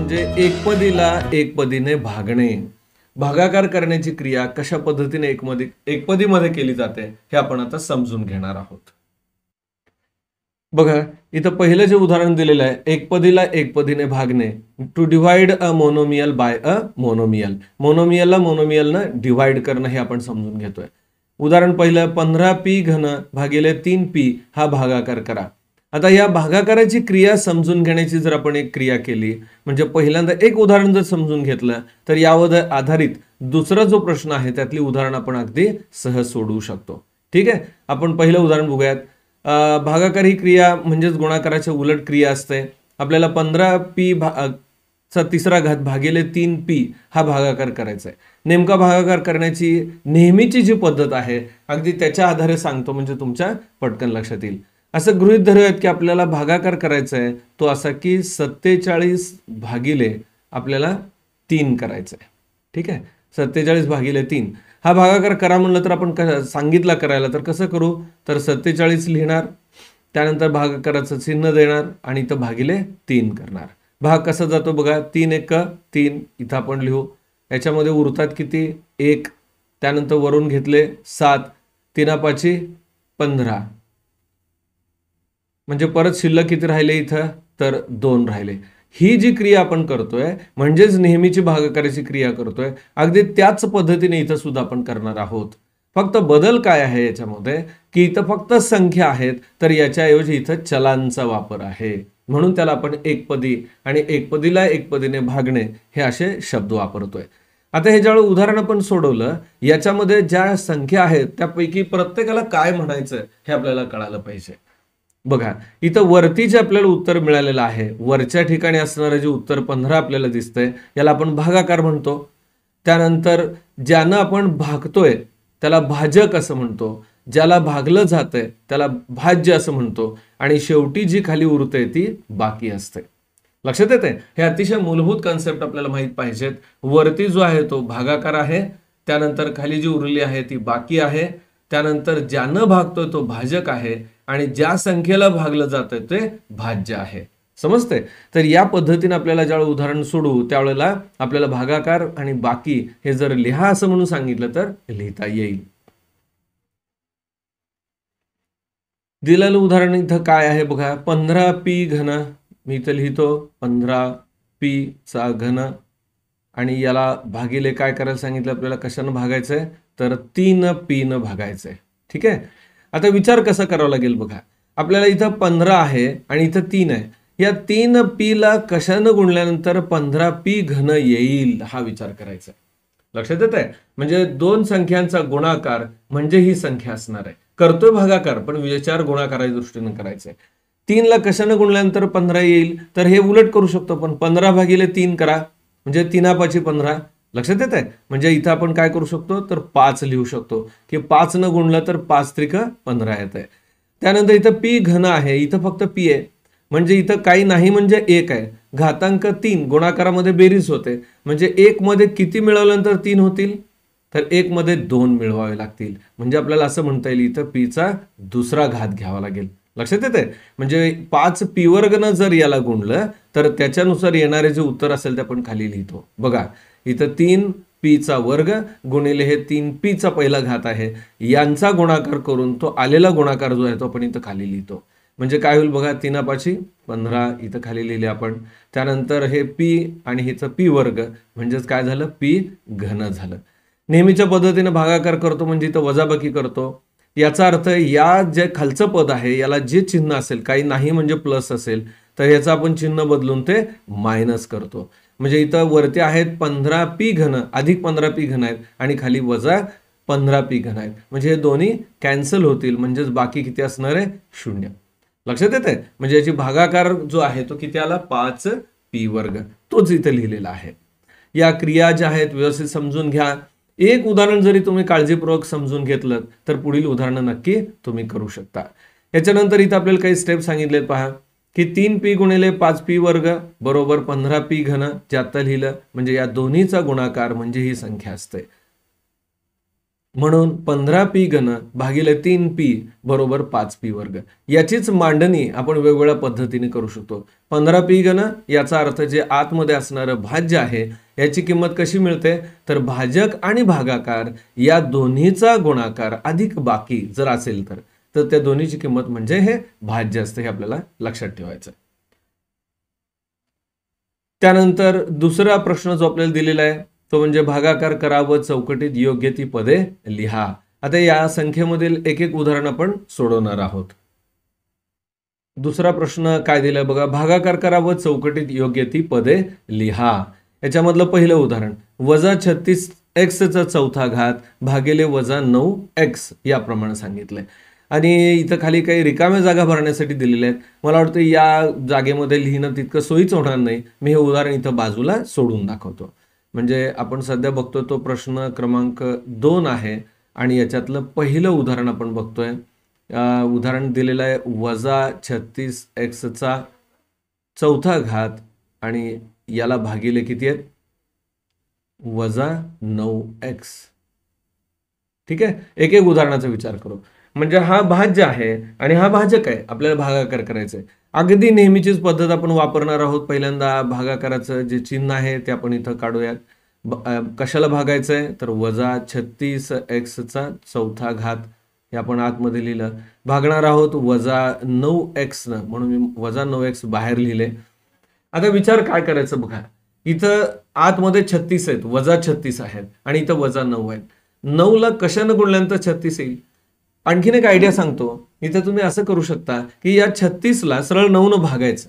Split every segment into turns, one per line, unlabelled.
म्हणजे एकपदीला एकपदीने भागणे भागाकार करण्याची क्रिया कशा पद्धतीने एकमदी एकपदीमध्ये केली जाते हे आपण आता समजून घेणार आहोत बघा इथं पहिलं जे उदाहरण दिलेलं आहे एकपदीला एकपदीने भागणे to divide a monomial by a monomial मोनोमियलला मोनोमियलनं डिवाइड करणं हे आपण समजून घेतोय उदाहरण पहिलं पंधरा पी घन भागिले तीन पी हा भागाकार करा आता या भागाकाराची क्रिया समजून घेण्याची जर आपण एक क्रिया केली म्हणजे पहिल्यांदा एक उदाहरण जर समजून घेतलं तर यावर आधारित दुसरा जो प्रश्न आहे त्यातली उदाहरण आपण अगदी सहज सोडवू शकतो ठीक आहे आपण पहिलं उदाहरण बघूयात भागाकार ही क्रिया म्हणजेच गुणाकाराच्या उलट क्रिया असते आपल्याला पंधरा पी भा चा तिसरा घात भागेले तीन पी हा भागाकार करायचा आहे नेमका भागाकार करण्याची नेहमीची जी पद्धत आहे अगदी त्याच्या आधारे सांगतो म्हणजे तुमच्या पटकन लक्षात येईल असं गृहित धरूयात की आपल्याला भागाकार करायचा आहे तो असा की सत्तेचाळीस भागिले आपल्याला तीन करायचं आहे ठीक आहे सत्तेचाळीस भागिले तीन हा भागाकार करा म्हणलं तर आपण क सांगितला करायला तर कसं करू तर सत्तेचाळीस लिहिणार त्यानंतर भागाकाराचं चिन्ह देणार आणि इथं भागिले तीन करणार भाग कसा जातो बघा तीन एक तीन इथं आपण लिहू याच्यामध्ये उरतात किती एक त्यानंतर वरून घेतले सात तिनापाची पंधरा म्हणजे परत शिल्लक किती राहिले इथं तर दोन राहिले ही जी क्रिया आपण करतोय म्हणजेच नेहमीची भागाकाराची क्रिया करतोय अगदी त्याच पद्धतीने इथं सुद्धा आपण करणार आहोत फक्त बदल काय आहे याच्यामध्ये की इथं फक्त संख्या आहेत तर याच्याऐवजी इथं चलांचा वापर आहे म्हणून त्याला आपण एकपदी आणि एकपदीला एकपदीने भागणे हे असे शब्द वापरतोय आता हे ज्यावेळी उदाहरण आपण सोडवलं याच्यामध्ये ज्या संख्या आहेत त्यापैकी प्रत्येकाला काय म्हणायचं हे आपल्याला कळालं पाहिजे बघा इथं वरती जे आपल्याला उत्तर मिळालेलं आहे वरच्या ठिकाणी असणारं जे उत्तर पंधरा आपल्याला दिसतंय याला आपण भागाकार म्हणतो त्यानंतर ज्यानं आपण भागतोय त्याला भाजक असं म्हणतो ज्याला भागलं जातंय त्याला भाज्य असं म्हणतो आणि शेवटी जी खाली उरते ती बाकी असते लक्षात येते हे अतिशय मूलभूत कन्सेप्ट आपल्याला माहीत पाहिजेत वरती जो आहे तो भागाकार आहे त्यानंतर खाली जी उरली आहे ती बाकी आहे त्यानंतर ज्यानं भागतोय तो भाजक आहे आणि ज्या संख्येला भागलं आहे ते भाज्य आहे समजते तर या पद्धतीने आपल्याला ज्यावेळेला उदाहरण सोडू त्यावेळेला आपल्याला भागाकार आणि बाकी हे जर लिहा असं म्हणून सांगितलं तर लिहिता येईल दिलेलं उदाहरण इथं काय आहे बघा पंधरा पी घन मी इथं लिहितो पंधरा पी चा घन आणि याला भागिले काय करायला सांगितलं आपल्याला कशानं भागायचंय तर तीन पी न भागायचंय ठीक आहे आता विचार कसा करावा लागेल बघा आपल्याला इथं पंधरा आहे आणि इथं तीन आहे या तीन पीला कशानं गुणल्यानंतर पंधरा पी घन येईल हा विचार करायचा लक्षात येत आहे म्हणजे दोन संख्यांचा गुणाकार म्हणजे ही संख्या असणार आहे करतोय भागाकार पण विचार गुणाकाराच्या दृष्टीनं करायचा आहे तीनला कशानं गुणल्यानंतर पंधरा येईल तर हे उलट करू शकतो पण पंधरा भागिले तीन करा म्हणजे तीनापाची पंधरा लक्षात येत आहे म्हणजे इथं आपण काय करू शकतो तर पाच लिहू शकतो की पाच न गुणलं तर पाच त्रिक पंधरा येत आहे त्यानंतर इथं पी घन आहे इथं फक्त पी आहे म्हणजे इथं काही नाही म्हणजे एक आहे घातांक तीन गुणाकारामध्ये बेरीज होते म्हणजे एक मध्ये किती मिळवल्यानंतर तीन होतील तर एक मध्ये दोन मिळवावे लागतील म्हणजे आपल्याला असं म्हणता येईल इथं पीचा दुसरा घात घ्यावा लागेल लक्षात येत आहे म्हणजे पाच पी वर्गनं जर याला गुणलं तर त्याच्यानुसार येणारे जे उत्तर असेल ते आपण खाली लिहितो बघा इथं तीन पीचा वर्ग गुणिले हे तीन पीचा पहिला घात आहे यांचा गुणाकार करून तो आलेला गुणाकार जो आहे तो आपण इथं खाली लिहितो म्हणजे काय होईल बघा तीनापाची पंधरा इथं खाली लिहिले आपण त्यानंतर हे पी आणि हिचं पी वर्ग म्हणजेच काय झालं पी घन झालं नेहमीच्या पद्धतीने भागाकार करतो म्हणजे इथं वजाबाकी करतो याचा अर्थ या जे खालचं पद आहे याला जे चिन्ह असेल काही नाही म्हणजे प्लस असेल तर याचं आपण चिन्ह बदलून ते मायनस करतो म्हणजे इथं वरती आहेत पंधरा पी घन अधिक पंधरा पी घन आहेत आणि खाली वजा पंधरा पी घन आहेत म्हणजे हे दोन्ही कॅन्सल होतील म्हणजेच बाकी किती असणार आहे शून्य लक्षात येत आहे म्हणजे याची भागाकार जो आहे तो किती आला पाच पी वर्ग तोच इथे लिहिलेला आहे या क्रिया ज्या आहेत व्यवस्थित समजून घ्या एक उदाहरण जरी तुम्ही काळजीपूर्वक समजून घेतलं तर पुढील उदाहरणं नक्की तुम्ही करू शकता याच्यानंतर इथं आपल्याला काही स्टेप सांगितलेत पहा की तीन पी गुणिले पाच पी वर्ग बरोबर पंधरा पी घन ज्यात लिहिलं म्हणजे या दोन्हीचा गुणाकार म्हणजे ही संख्या असते म्हणून पंधरा पी घन भागिले तीन पी बरोबर पाच पी वर्ग याचीच मांडणी आपण वेगवेगळ्या पद्धतीने करू शकतो पंधरा पी घन याचा अर्थ जे आतमध्ये असणारं भाज्य आहे याची किंमत कशी मिळते तर भाजक आणि भागाकार या दोन्हीचा गुणाकार अधिक बाकी जर असेल तर तर त्या दोन्हीची किंमत म्हणजे हे भाज्य असतं हे आपल्याला लक्षात ठेवायचं त्यानंतर दुसरा प्रश्न जो आपल्याला दिलेला आहे तो म्हणजे भागाकार करा व चौकटीत योग्य ती पदे लिहा आता या संख्येमधील एक एक उदाहरण आपण सोडवणार आहोत दुसरा प्रश्न काय दिलाय बघा भागाकार करा व चौकटीत योग्य ती पदे लिहा याच्यामधलं पहिलं उदाहरण वजा छत्तीस एक्सचा चौथा घात भागेले वजा नऊ एक्स याप्रमाणे सांगितलंय आणि इथं खाली काही रिकाम्या जागा भरण्यासाठी दिलेल्या आहेत मला वाटतं या जागेमध्ये लिहिणं तितकं सोयीच होणार नाही मी हे उदाहरण इथं बाजूला सोडून दाखवतो म्हणजे आपण सध्या बघतो तो प्रश्न क्रमांक दोन आहे आणि याच्यातलं पहिलं उदाहरण आपण बघतोय उदाहरण दिलेलं आहे वजा छत्तीस एक्सचा चौथा घात आणि याला भागिले किती आहेत वजा नऊ एक्स ठीक आहे एक एक उदाहरणाचा विचार करू म्हणजे हा भाज्य आहे आणि हा भाजक आहे आपल्याला भागाकार करायचा आहे अगदी नेहमीचीच पद्धत आपण वापरणार आहोत पहिल्यांदा भागाकाराचं जे चिन्ह आहे ते आपण इथं काढूयात कशाला भागायचं आहे तर वजा छत्तीस एक्सचा चौथा घात हे आपण आतमध्ये लिहिलं भागणार आहोत वजा नऊ एक्सनं म्हणून मी वजा नऊ एक्स बाहेर लिहिले आता विचार काय करायचं बघा इथं आतमध्ये छत्तीस आहेत वजा छत्तीस आहेत आणि इथं वजा नऊ आहेत नऊला कशानं गुणल्यानंतर छत्तीस येईल आणखीन एक आयडिया सांगतो इथे तुम्ही असं करू शकता की या छत्तीसला सरळ नऊ न भागायचं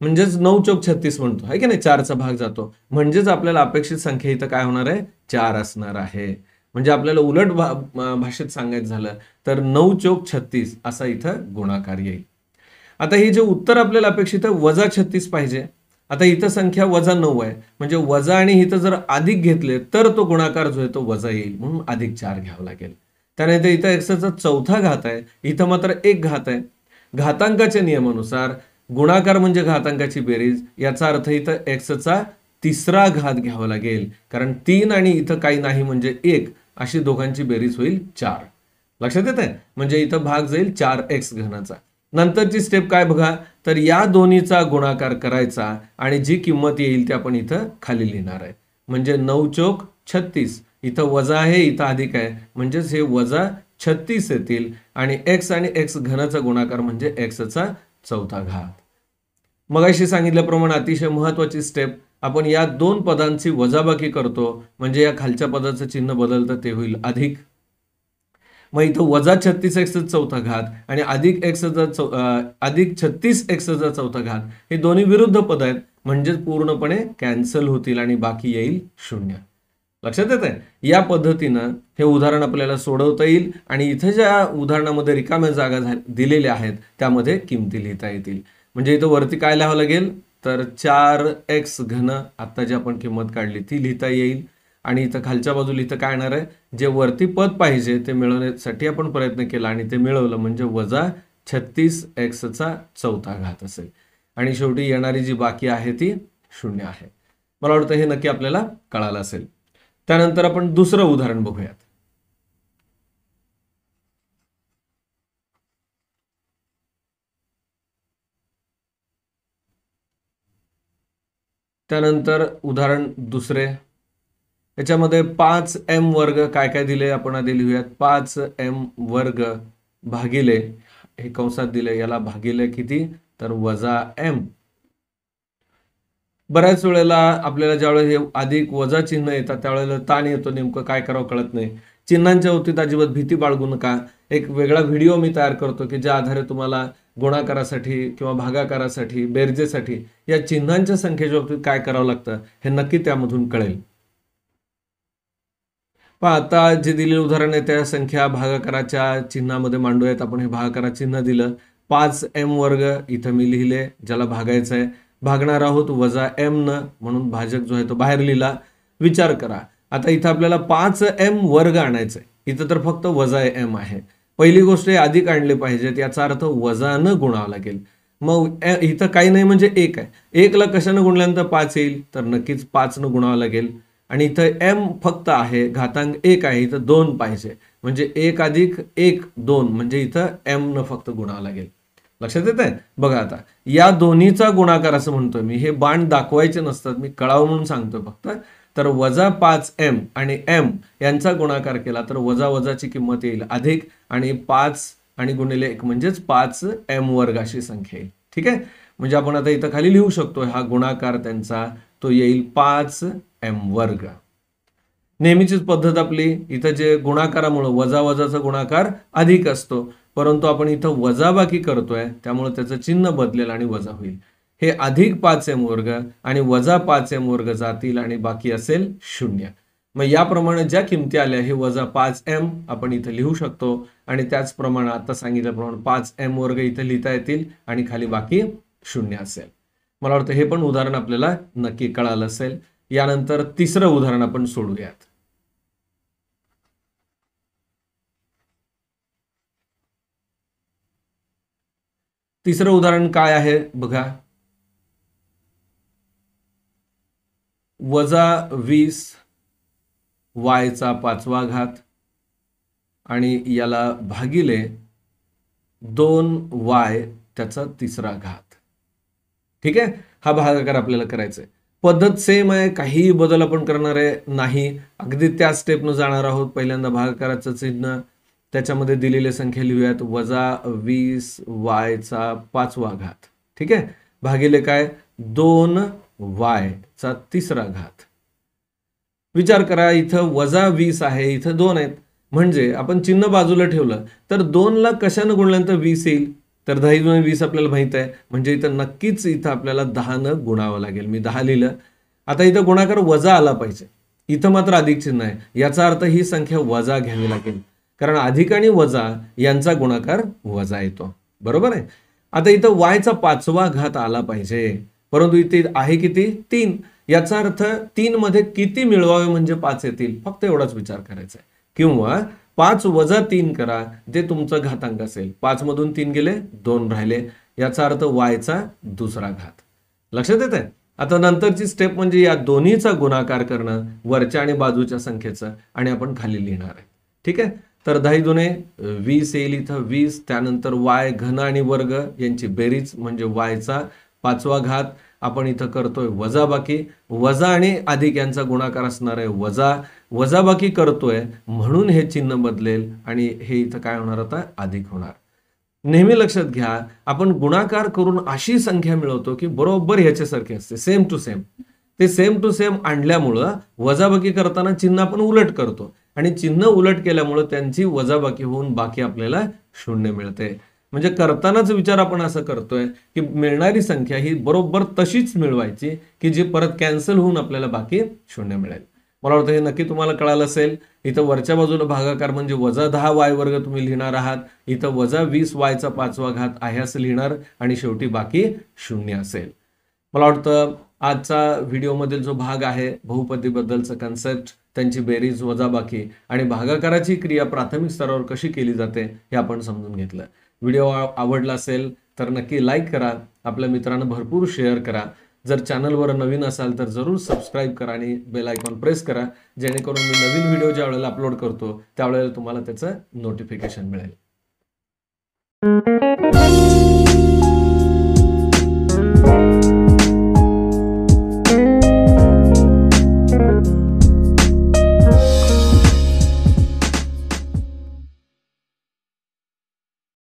म्हणजेच नऊ चौक छत्तीस म्हणतो आहे की नाही चारचा भाग जातो म्हणजेच आपल्याला अपेक्षित संख्या इथं काय होणार आहे चार असणार आहे म्हणजे आपल्याला उलट भाषेत सांगायचं झालं तर नऊ चौक छत्तीस असा इथं गुणाकार येईल आता हे जे उत्तर आपल्याला अपेक्षित आहे वजा छत्तीस पाहिजे आता इथं संख्या वजा नऊ आहे म्हणजे वजा आणि इथं जर अधिक घेतले तर तो गुणाकार जो आहे तो वजा येईल म्हणून अधिक चार घ्यावा लागेल त्यानंतर इथं एक्सचा चौथा घात आहे इथं मात्र एक घात आहे घातांकाच्या नियमानुसार गुणाकार म्हणजे घातांकाची बेरीज याचा अर्थ इथं एक्सचा तिसरा घात घ्यावा लागेल कारण तीन आणि इथं काही नाही म्हणजे एक अशी दोघांची बेरीज होईल चार लक्षात येत आहे म्हणजे इथं भाग जाईल चार एक्स घनाचा नंतरची स्टेप काय बघा तर या दोन्हीचा गुणाकार करायचा आणि जी किंमत येईल ती आपण इथं खाली लिहिणार आहे म्हणजे नऊ चोक छत्तीस इथं वजा आहे इथं अधिक आहे म्हणजेच हे वजा छत्तीस येतील आणि एक्स आणि एक्स घनाचा गुणाकार म्हणजे एक्सचा चौथा घात मग अशी सांगितल्याप्रमाणे अतिशय महत्वाची स्टेप आपण या दोन पदांची वजाबाकी करतो म्हणजे या खालच्या पदाचं चिन्ह बदलतं ते होईल अधिक मग इथं वजा छत्तीस एक्स चौथा घात आणि अधिक एक्सचा चौ अधिक छत्तीस एक्सचा चौथा घात हे दोन्ही विरुद्ध पद आहेत म्हणजेच पूर्णपणे कॅन्सल होतील आणि बाकी येईल शून्य लक्षात येत आहे या पद्धतीनं हे उदाहरण आपल्याला सोडवता येईल आणि इथं ज्या उदाहरणामध्ये रिकाम्या जागा दिलेल्या आहेत त्यामध्ये किमती लिहिता येतील म्हणजे इथं वरती काय लिहावं लागेल तर चार एक्स घन आत्ता जी आपण किंमत काढली ती लिहिता येईल आणि इथं खालच्या बाजूला इथं काय येणार आहे जे वरती पद पाहिजे ते मिळवण्यासाठी आपण प्रयत्न केला आणि ते मिळवलं म्हणजे वजा छत्तीस एक्सचा चौथा घात असेल आणि शेवटी येणारी जी बाकी आहे ती शून्य आहे मला वाटतं हे नक्की आपल्याला कळालं असेल त्यानंतर आपण दुसरं उदाहरण बघूयात त्यानंतर उदाहरण दुसरे याच्यामध्ये पाच एम वर्ग काय काय दिले आपण आधी लिहूयात पाच एम वर्ग भागिले हे कंसात दिले याला भागिले किती तर वजा एम बऱ्याच वेळेला आपल्याला ज्यावेळेला हे अधिक वजा चिन्ह येतात त्यावेळेला ताण येतो नेमकं काय करावं कळत नाही चिन्हांच्या बाबतीत अजिबात भीती बाळगू नका एक वेगळा व्हिडिओ मी तयार करतो की ज्या आधारे तुम्हाला गुणाकारासाठी किंवा भागाकारासाठी बेरजेसाठी या चिन्हांच्या संख्येच्या बाबतीत काय करावं लागतं हे नक्की त्यामधून कळेल पण आता जे दिलेले उदाहरण आहे त्या संख्या भागाकाराच्या चिन्हामध्ये मांडूयात आपण हे भागाकारा चिन्ह दिलं पाच एम वर्ग इथं मी लिहिले ज्याला भागायचं आहे भागणार आहोत वजा एम न म्हणून भाजक जो आहे तो बाहेर लिहिला विचार करा आता इथं आपल्याला पाच एम वर्ग आणायचं आहे इथं तर फक्त वजा एम आहे पहिली गोष्ट हे अधिक आणले पाहिजेत याचा अर्थ वजानं गुणावं लागेल मग इथं काही नाही म्हणजे एक आहे एकला कशानं गुणल्यानंतर पाच येईल तर नक्कीच पाचनं गुणावं लागेल आणि इथं एम फक्त आहे घातांक एक आहे इथं दोन पाहिजे म्हणजे एक अधिक एक दोन म्हणजे इथं एमनं फक्त गुणावं लागेल लक्षात येत आहे बघा आता या दोन्हीचा गुणाकार असं म्हणतोय मी हे बाण दाखवायचे नसतात मी कळाव म्हणून सांगतोय फक्त तर वजा पाच एम आणि एम यांचा गुणाकार केला तर वजा वजाची किंमत येईल अधिक आणि पाच आणि गुणिले एक म्हणजेच पाच एम वर्ग अशी संख्या येईल ठीक आहे म्हणजे आपण आता इथं खाली लिहू शकतो हा गुणाकार त्यांचा तो येईल पाच एम वर्ग नेहमीचीच पद्धत आपली इथं जे गुणाकारामुळं वजा वजाचा गुणाकार अधिक असतो परंतु आपण इथं वजाबाकी करतोय त्यामुळे त्याचं चिन्ह बदलेल आणि वजा होईल हे अधिक पाच एम वर्ग आणि वजा पाच एम वर्ग जातील आणि बाकी असेल शून्य मग याप्रमाणे ज्या किमती आल्या हे वजा पाच एम आपण इथं लिहू शकतो आणि त्याचप्रमाणे आता सांगितल्याप्रमाणे पाच एम वर्ग इथं लिहिता येतील आणि खाली बाकी शून्य असेल मला वाटतं हे पण उदाहरण आपल्याला नक्की कळालं असेल यानंतर तिसरं उदाहरण आपण सोडूयात तिसरं उदाहरण काय आहे बघा वजा वीस वायचा पाचवा घात आणि याला भागिले दोन वाय त्याचा तिसरा घात ठीक आहे हा भागाकार आपल्याला करायचा आहे पद्धत सेम आहे काहीही बदल आपण करणार आहे नाही अगदी त्या स्टेपनं जाणार आहोत पहिल्यांदा भागाकाराचं चिन्ह त्याच्यामध्ये दिलेल्या संख्या लिहूयात वजा वीस वायचा पाचवा घात ठीक आहे भागिले काय दोन वायचा तिसरा घात विचार करा इथं वजा वीस आहे इथं दोन आहेत म्हणजे आपण चिन्ह बाजूला ठेवलं तर दोनला कशानं गुणल्यानंतर वीस येईल तर दहा दोन वीस आपल्याला माहीत आहे म्हणजे इथं नक्कीच इथं आपल्याला दहानं गुणावं लागेल मी दहा लिहिलं आता इथं गुणाकार वजा आला पाहिजे इथं मात्र अधिक चिन्ह आहे याचा अर्थ ही संख्या वजा घ्यावी लागेल कारण अधिक आणि वजा यांचा गुणाकार वजा येतो बरोबर आहे आता इथं वायचा पाचवा घात आला पाहिजे परंतु इथे आहे किती तीन याचा अर्थ तीन मध्ये किती मिळवावे म्हणजे पाच येतील फक्त एवढाच विचार करायचा आहे किंवा पाच वजा तीन करा जे तुमचं घातांक असेल पाच मधून तीन गेले दोन राहिले याचा अर्थ वायचा दुसरा घात लक्षात येत आहे आता नंतरची स्टेप म्हणजे या दोन्हीचा गुणाकार करणं वरच्या आणि बाजूच्या संख्येचं आणि आपण खाली लिहिणार आहे ठीक आहे तर दहा दोन्ही वीस येईल इथं वीस त्यानंतर वाय घन आणि वर्ग यांची बेरीज म्हणजे वायचा पाचवा घात आपण इथं करतोय वजाबाकी वजा आणि अधिक यांचा गुणाकार असणार आहे वजा वजाबाकी करतोय म्हणून हे चिन्ह बदलेल आणि हे इथं काय होणार आता अधिक होणार नेहमी लक्षात घ्या आपण गुणाकार करून अशी संख्या मिळवतो की बरोबर ह्याच्यासारखी असते सेम टू सेम ते सेम टू सेम आणल्यामुळं वजाबाकी करताना चिन्ह आपण उलट करतो आणि चिन्ह उलट केल्यामुळे त्यांची वजाबाकी होऊन बाकी आपल्याला शून्य मिळते म्हणजे करतानाच विचार आपण असं करतोय की मिळणारी संख्या ही बरोबर तशीच मिळवायची की जी परत कॅन्सल होऊन आपल्याला बाकी शून्य मिळेल मला वाटतं हे नक्की तुम्हाला कळालं असेल इथं वरच्या बाजूला भागाकार म्हणजे वजा दहा वाय वर्ग तुम्ही लिहिणार आहात इथं वजा वीस वायचा पाचवा घात आहे असं लिहिणार आणि शेवटी बाकी शून्य असेल मला वाटतं आजचा व्हिडिओमधील जो भाग आहे बहुपदीबद्दलचं कन्सेप्ट त्यांची बेरीज वजाबाकी आणि भागाकाराची क्रिया प्राथमिक स्तरावर कशी केली जाते हे आपण समजून घेतलं व्हिडिओ आवडला असेल तर नक्की लाईक करा आपल्या मित्रांना भरपूर शेअर करा जर चॅनलवर नवीन असाल तर जरूर सबस्क्राईब करा आणि बेल आयकॉन प्रेस करा जेणेकरून मी नवीन व्हिडिओ ज्या वेळेला अपलोड करतो त्यावेळेला तुम्हाला त्याचं नोटिफिकेशन मिळेल